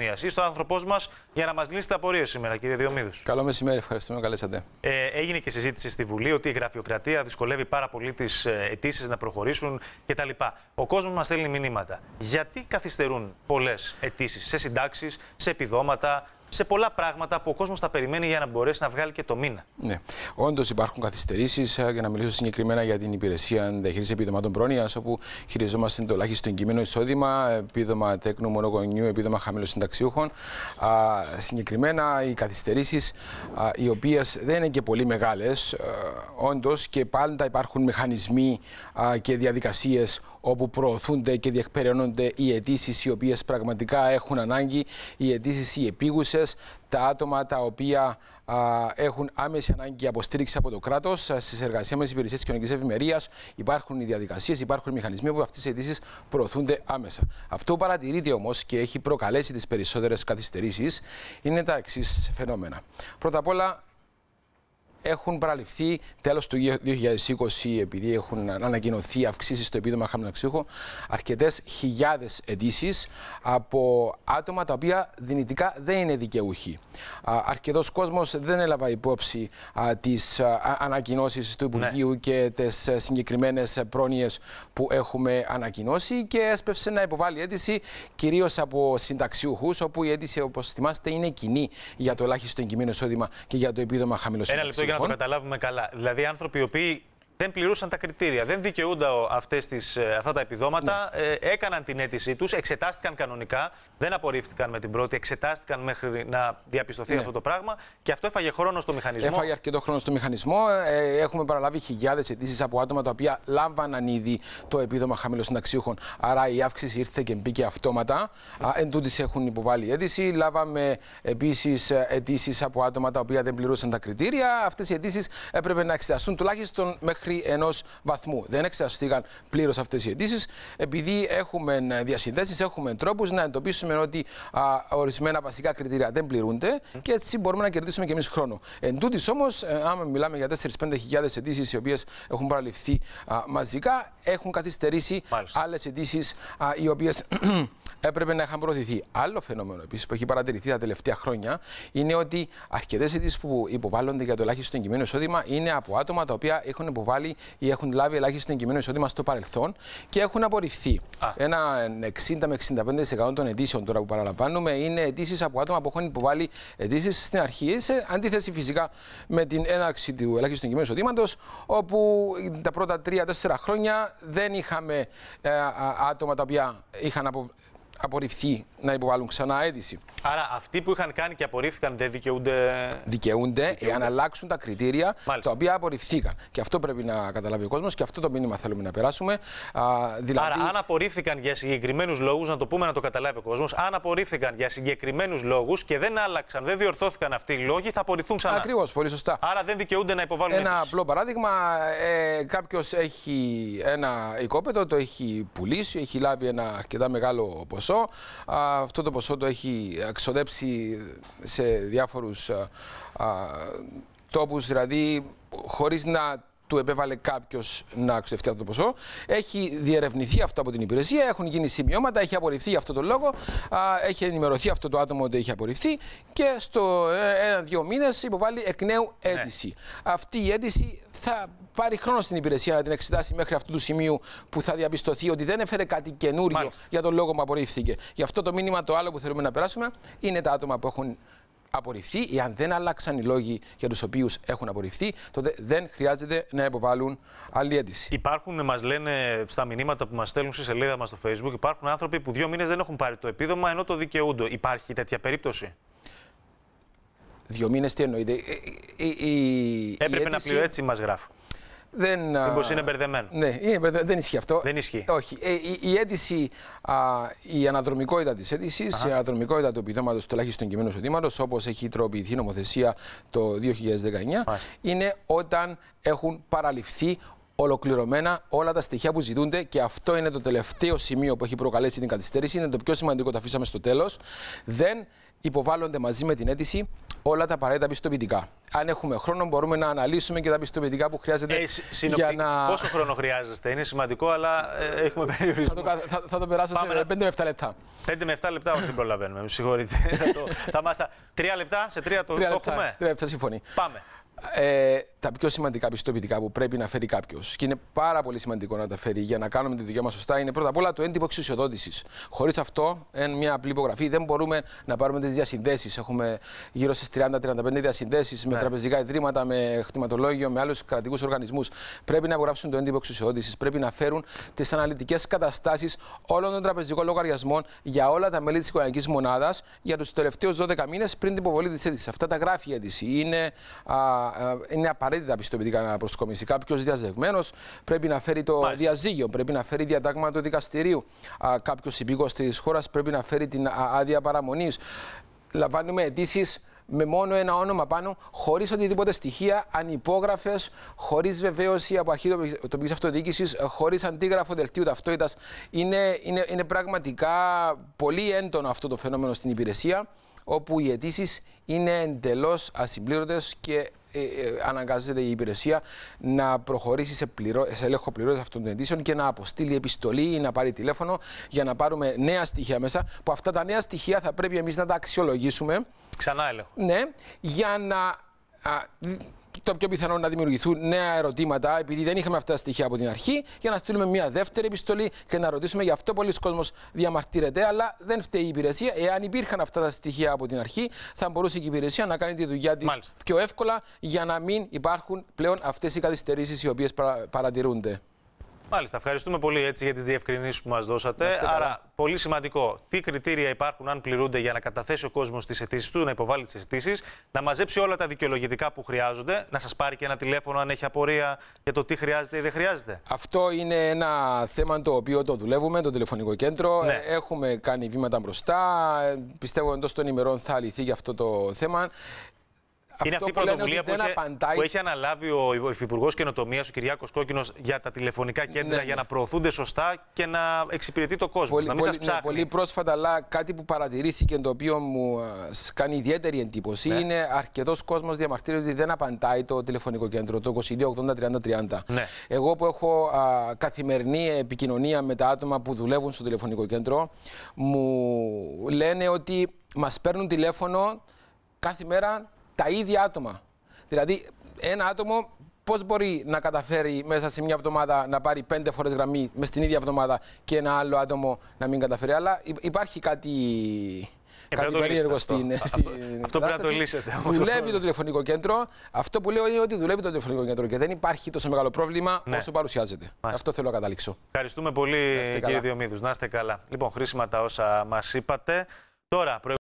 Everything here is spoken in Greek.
Ομόνια. Είστε ο άνθρωπός μας για να μας λύσετε απορίες σήμερα, κύριε Διομίδου. Καλό μεσημέρι, ευχαριστούμε, καλέσατε. Ε, έγινε και συζήτηση στη Βουλή ότι η γραφειοκρατία δυσκολεύει πάρα πολύ τις ε, αιτήσεις να προχωρήσουν κτλ. Ο κόσμος μας στέλνει μηνύματα. Γιατί καθυστερούν πολλές αιτήσεις σε συντάξεις, σε επιδόματα, σε πολλά πράγματα που ο κόσμος τα περιμένει για να μπορέσει να βγάλει και το μήνα. Ναι. Όντως υπάρχουν καθυστερήσεις. Ε, για να μιλήσω συγκεκριμένα για την υπηρεσία διαχείρισης επιδομάτων πρόνοιας, όπου χειριζόμαστε το ελάχιστο εγκυμένο εισόδημα, επίδομα τέκνου μονογονιού, επίδομα χαμηλών συνταξιούχων. συγκεκριμένα οι καθυστερήσεις, οι οποίες δεν είναι και πολύ μεγάλες, ε, όντως και πάντα υπάρχουν μηχανισμοί και διαδικασίες όπου προωθούνται και διεκπεραιώνονται οι αιτήσεις οι οποίες πραγματικά έχουν ανάγκη, οι αιτήσεις οι επίγουσες, τα άτομα τα οποία έχουν άμεση ανάγκη από από το κράτος. Στι εργασίε με τι υπηρεσίες της κοινωνικής ευημερίας υπάρχουν οι διαδικασίες, υπάρχουν οι μηχανισμοί που αυτές οι αιτήσεις προωθούνται άμεσα. Αυτό που παρατηρείται όμως και έχει προκαλέσει τις περισσότερες καθυστερήσεις είναι τα εξής φαινόμενα. Πρώτα απ' όλα, έχουν παραλυφθεί τέλος του 2020, επειδή έχουν ανακοινωθεί αυξήσεις στο επίδομα χαμηλοξύχων, αρκετές χιλιάδες αιτήσεις από άτομα τα οποία δυνητικά δεν είναι δικαιούχοι. Αρκετός κόσμος δεν έλαβε υπόψη τι ανακοινώσεις του ναι. Υπουργείου και τις ε, συγκεκριμένες πρόνοιες που έχουμε ανακοινώσει και έσπευσε να υποβάλει αίτηση κυρίως από συνταξιούχους, όπου η αίτηση, όπως θυμάστε, είναι κοινή για το ελάχιστο εγκυμένο εισόδημα και για το επίδομα εισόδημα για να το λοιπόν. καταλάβουμε καλά. Δηλαδή, άνθρωποι οι οποίοι δεν πληρούσαν τα κριτήρια, δεν δικαιούνταν αυτές τις, ε, αυτά τα επιδόματα, ναι. ε, έκαναν την αίτησή τους, εξετάστηκαν κανονικά, δεν απορρίφθηκαν με την πρώτη, εξετάστηκαν μέχρι να διαπιστωθεί ναι. αυτό το πράγμα και αυτό έφαγε χρόνο στο μηχανισμό. Έφαγε αρκετό χρόνο στο μηχανισμό. Ε, έχουμε παραλάβει χιλιάδες αιτήσεις από άτομα τα οποία λάμβαναν ήδη το επίδομα χαμηλών συνταξιούχων. Άρα η αύξηση ήρθε και μπήκε αυτόματα. Ε, Εν έχουν υποβάλει αίτηση. Λάβαμε επίσης αιτήσεις από άτομα τα οποία δεν πληρούσαν τα κριτήρια. Αυτές οι αιτήσεις έπρεπε να εξεταστούν τουλάχιστον μέχρι μέχρι ενός βαθμού. Δεν εξεταστήκαν πλήρως αυτές οι αιτήσεις, επειδή έχουμε ε, διασυνδέσεις, έχουμε τρόπους να εντοπίσουμε ότι α, ορισμένα βασικά κριτήρια δεν πληρούνται και έτσι μπορούμε να κερδίσουμε και εμείς χρόνο. Εν τούτης όμως, ε, άμα μιλάμε για 4-5 αιτήσεις οι οποίες έχουν παραλυφθεί α, μαζικά, έχουν καθυστερήσει άλλες αιτήσεις οι οποίες έπρεπε να είχαν προωθηθεί. Άλλο φαινόμενο επίσης που έχει παρατηρηθεί τα τελευταία χρόνια είναι ότι αρκετές αιτήσεις που υποβάλλονται για το ελάχιστο εγκυμένο εισόδημα είναι από άτομα τα οποία έχουν υποβάλει ή έχουν λάβει ελάχιστο εγκυμένο εισόδημα στο παρελθόν και έχουν απορριφθεί. Ένα 60 με 65% των αιτήσεων τώρα που παραλαμβάνουμε είναι αιτήσεις από άτομα που έχουν υποβάλει αιτήσεις στην αρχή, σε αντίθεση φυσικά με την έναρξη του ελάχιστου εγκυμένου εισοδήματος, όπου τα πρώτα 3-4 χρόνια δεν είχαμε ε, άτομα τα οποία είχαν απο απορριφθεί να υποβάλουν ξανά αίτηση. Άρα αυτοί που είχαν κάνει και απορρίφθηκαν δεν δικαιούνται. Δικαιούνται, δικαιούνται. εάν αλλάξουν τα κριτήρια Μάλιστα. τα οποία απορριφθήκαν. Και αυτό πρέπει να καταλάβει ο κόσμος και αυτό το μήνυμα θέλουμε να περάσουμε. Α, δηλαδή... Άρα, αν απορρίφθηκαν για συγκεκριμένους λόγους, να το πούμε να το καταλάβει ο κόσμος, αν απορρίφθηκαν για συγκεκριμένους λόγους και δεν άλλαξαν, δεν διορθώθηκαν αυτοί οι λόγοι, θα απορριφθούν ξανά. Ακριβώς, πολύ σωστά. Άρα δεν δικαιούνται να υποβάλουν. Ένα αίτηση. απλό παράδειγμα, ε, κάποιος έχει ένα οικόπεδο, το έχει πουλήσει, έχει λάβει ένα αρκετά μεγάλο ποσό. Α, αυτό το ποσό το έχει ξοδέψει σε διάφορους ε, α, τόπους, δηλαδή χωρίς να του επέβαλε κάποιος να ξοδευτεί αυτό το ποσό. Έχει διερευνηθεί αυτό από την υπηρεσία, έχουν γίνει σημειώματα, έχει απορριφθεί αυτό το λόγο, έχει ενημερωθεί αυτό το άτομο ότι έχει απορριφθεί και στο ε, ένα-δύο μήνες υποβάλλει εκ νέου ναι. αίτηση. Αυτή η αίτηση θα πάρει χρόνο στην υπηρεσία να την εξετάσει μέχρι αυτού του σημείου που θα διαπιστωθεί ότι δεν έφερε κάτι καινούριο Μάλιστα. για τον λόγο που απορρίφθηκε. Γι' αυτό το μήνυμα το άλλο που θέλουμε να περάσουμε είναι τα άτομα που έχουν απορριφθεί ή αν δεν άλλαξαν οι λόγοι για τους οποίους έχουν απορριφθεί, τότε δεν χρειάζεται να υποβάλουν άλλη αίτηση. Υπάρχουν, μας λένε στα μηνύματα που μας στέλνουν στη σελίδα μας στο Facebook, υπάρχουν άνθρωποι που δύο μήνες δεν έχουν πάρει το επίδομα ενώ το δικαιούνται. Υπάρχει τέτοια περίπτωση. Δύο μήνες τι εννοείται. Ε, ε, ε, η, Έπρεπε η αίτηση... να έτσι μας γράφω. Δεν, Μήπως είναι μπερδεμένο. Ναι, δεν ισχύει αυτό. Δεν ισχύει. Όχι. η, η, αίτηση, α, η αναδρομικότητα της αίτησης, η αναδρομικότητα του επιδόματος τουλάχιστον κειμένου εισοδήματος, όπως έχει τροποποιηθεί η νομοθεσία το 2019, είναι όταν έχουν παραληφθεί ολοκληρωμένα όλα τα στοιχεία που ζητούνται και αυτό είναι το τελευταίο σημείο που έχει προκαλέσει την καθυστέρηση. Είναι το πιο σημαντικό, το αφήσαμε στο τέλος. Δεν υποβάλλονται μαζί με την αίτηση όλα τα απαραίτητα πιστοποιητικά. Αν έχουμε χρόνο, μπορούμε να αναλύσουμε και τα πιστοποιητικά που χρειάζεται ε, για να. Πόσο χρόνο χρειάζεστε, είναι σημαντικό, αλλά ε, έχουμε περιορισμό. Θα το, θα, περάσω Πάμε σε 5 με 7 λεπτά. 5 με 7 λεπτά, όχι, δεν προλαβαίνουμε. συγχωρείτε. θα το, θα μάστα. 3 λεπτά, σε 3 το έχουμε. 3 λεπτά, συμφωνεί. Πάμε ε, τα πιο σημαντικά πιστοποιητικά που πρέπει να φέρει κάποιος. Και είναι πάρα πολύ σημαντικό να τα φέρει για να κάνουμε τη δουλειά μας σωστά. Είναι πρώτα απ' όλα το έντυπο εξουσιοδότησης. Χωρίς αυτό, εν μια απλή υπογραφή, δεν μπορούμε να πάρουμε τις διασυνδέσεις. Έχουμε γύρω στις 30-35 διασυνδέσει ναι. με τραπεζικά ιδρύματα, με χρηματολόγιο, με άλλους κρατικούς οργανισμούς. Πρέπει να υπογράψουν το έντυπο εξουσιοδότησης. Πρέπει να φέρουν τις αναλυτικές καταστάσεις όλων των τραπεζικών λογαριασμών για όλα τα μέλη της οικονομική μονάδας για τους τελευταίους 12 μήνες πριν την υποβολή της αίτησης. Αυτά τα γράφει η αίτηση. Είναι α, ε, είναι απαραίτητα πιστοποιητικά να προσκομίσει. Κάποιος διαζευμένο πρέπει να φέρει το Μάλιστα. διαζύγιο, πρέπει να φέρει διατάγμα του δικαστηρίου. Κάποιος υπήκος της χώρας πρέπει να φέρει την άδεια παραμονής. Λαμβάνουμε αιτήσεις με μόνο ένα όνομα πάνω, χωρίς οτιδήποτε στοιχεία, ανυπόγραφες, χωρίς βεβαίωση από αρχή τοπικής αυτοδιοίκησης, χωρίς αντίγραφο δελτίου ταυτότητας. Είναι, είναι, είναι πραγματικά πολύ έντονο αυτό το φαινόμενο στην υπηρεσία, όπου οι αιτήσεις είναι εντελώς ασυμπλήρωτες και ε, ε, αναγκάζεται η υπηρεσία να προχωρήσει σε, πληρώ, σε έλεγχο πληρώσεων αυτών των ειδήσεων και να αποστείλει επιστολή ή να πάρει τηλέφωνο για να πάρουμε νέα στοιχεία μέσα. Που αυτά τα νέα στοιχεία θα πρέπει εμείς να τα αξιολογήσουμε. Ξανά έλεγχο. Ναι, για να το πιο πιθανό να δημιουργηθούν νέα ερωτήματα, επειδή δεν είχαμε αυτά τα στοιχεία από την αρχή, για να στείλουμε μια δεύτερη επιστολή και να ρωτήσουμε γι' αυτό πολλοί κόσμος διαμαρτύρεται. Αλλά δεν φταίει η υπηρεσία. Εάν υπήρχαν αυτά τα στοιχεία από την αρχή, θα μπορούσε η υπηρεσία να κάνει τη δουλειά της πιο εύκολα για να μην υπάρχουν πλέον αυτές οι καθυστερήσεις οι οποίες παρατηρούνται. Μάλιστα, ευχαριστούμε πολύ έτσι για τις διευκρινήσεις που μας δώσατε. Άρα, πολύ σημαντικό, τι κριτήρια υπάρχουν αν πληρούνται για να καταθέσει ο κόσμος τις αιτήσεις του, να υποβάλει τις αιτήσεις, να μαζέψει όλα τα δικαιολογητικά που χρειάζονται, να σας πάρει και ένα τηλέφωνο αν έχει απορία για το τι χρειάζεται ή δεν χρειάζεται. Αυτό είναι ένα θέμα το οποίο το δουλεύουμε, το τηλεφωνικό κέντρο. Ναι. Ε, έχουμε κάνει βήματα μπροστά. Ε, πιστεύω εντός των ημερών θα λυθεί για αυτό το θέμα είναι αυτή η πρωτοβουλία που, έχει αναλάβει ο Υφυπουργός Καινοτομίας, ο Κυριάκος Κόκκινος, για τα τηλεφωνικά κέντρα ναι, ναι. για να προωθούνται σωστά και να εξυπηρετεί το κόσμο. Πολύ, να μην πολύ, σας ναι, πολύ πρόσφατα, αλλά κάτι που παρατηρήθηκε το οποίο μου ε, κάνει ιδιαίτερη εντύπωση ναι. είναι αρκετός κόσμος διαμαρτύρεται ότι δεν απαντάει το τηλεφωνικό κέντρο, το 2280-3030. Ναι. Εγώ που έχω καθημερινή επικοινωνία με τα άτομα που δουλεύουν στο τηλεφωνικό κέντρο, μου λένε ότι μας παίρνουν τηλέφωνο κάθε μέρα τα ίδια άτομα. Δηλαδή, ένα άτομο πώς μπορεί να καταφέρει μέσα σε μια εβδομάδα να πάρει πέντε φορές γραμμή μες στην ίδια εβδομάδα και ένα άλλο άτομο να μην καταφέρει. Αλλά υπάρχει κάτι. Ε, κάτι περίεργο στην. Αυτό, αυτό πρέπει να το λύσετε. Δουλεύει το τηλεφωνικό κέντρο. Αυτό που λέω είναι ότι δουλεύει το τηλεφωνικό κέντρο και δεν υπάρχει τόσο μεγάλο πρόβλημα ναι. όσο παρουσιάζεται. Αυτό θέλω να καταλήξω. Ευχαριστούμε πολύ, κύριε Διομήδους. Να είστε καλά. Λοιπόν, χρήσιμα τα όσα μας είπατε. Τώρα,